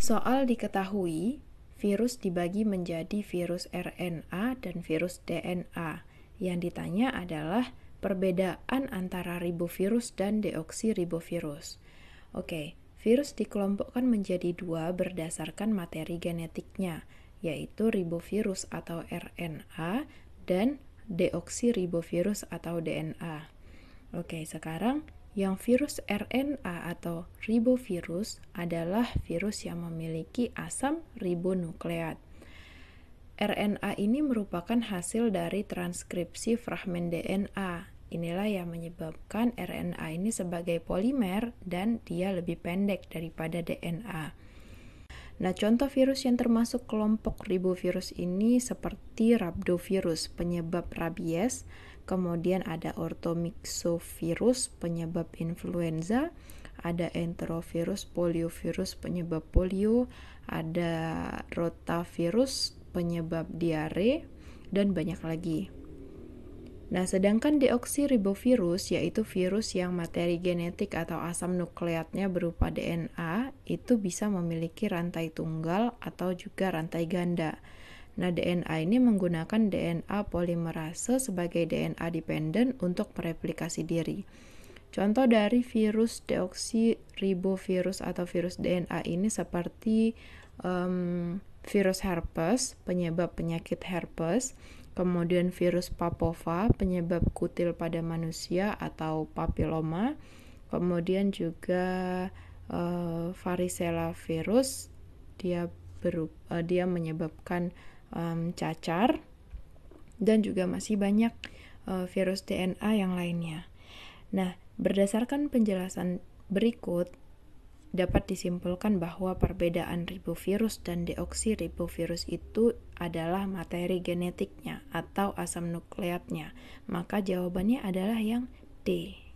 Soal diketahui, virus dibagi menjadi virus RNA dan virus DNA. Yang ditanya adalah perbedaan antara ribovirus dan deoksiribovirus. Oke, virus dikelompokkan menjadi dua berdasarkan materi genetiknya, yaitu ribovirus atau RNA dan deoksiribovirus atau DNA. Oke, sekarang yang virus RNA atau ribovirus adalah virus yang memiliki asam ribonukleat. RNA ini merupakan hasil dari transkripsi fragmen DNA. Inilah yang menyebabkan RNA ini sebagai polimer dan dia lebih pendek daripada DNA. Nah, contoh virus yang termasuk kelompok ribovirus ini seperti rhabdovirus, penyebab rabies, kemudian ada ortomyxovirus penyebab influenza, ada enterovirus, poliovirus, penyebab polio, ada rotavirus, penyebab diare, dan banyak lagi. Nah, sedangkan deoksiribovirus yaitu virus yang materi genetik atau asam nukleatnya berupa DNA itu bisa memiliki rantai tunggal atau juga rantai ganda. Nah, DNA ini menggunakan DNA polimerase sebagai DNA dependen untuk mereplikasi diri. Contoh dari virus deoksiribovirus atau virus DNA ini seperti um, virus herpes, penyebab penyakit herpes, kemudian virus papova, penyebab kutil pada manusia atau papiloma. kemudian juga uh, varicella virus, dia berup, uh, eh, dia menyebabkan um, cacar dan juga masih banyak uh, virus DNA yang lainnya. Nah, berdasarkan penjelasan berikut, dapat disimpulkan bahwa perbedaan ribovirus dan deoksiribovirus itu adalah materi genetiknya atau asam nukleatnya. Maka jawabannya adalah yang D.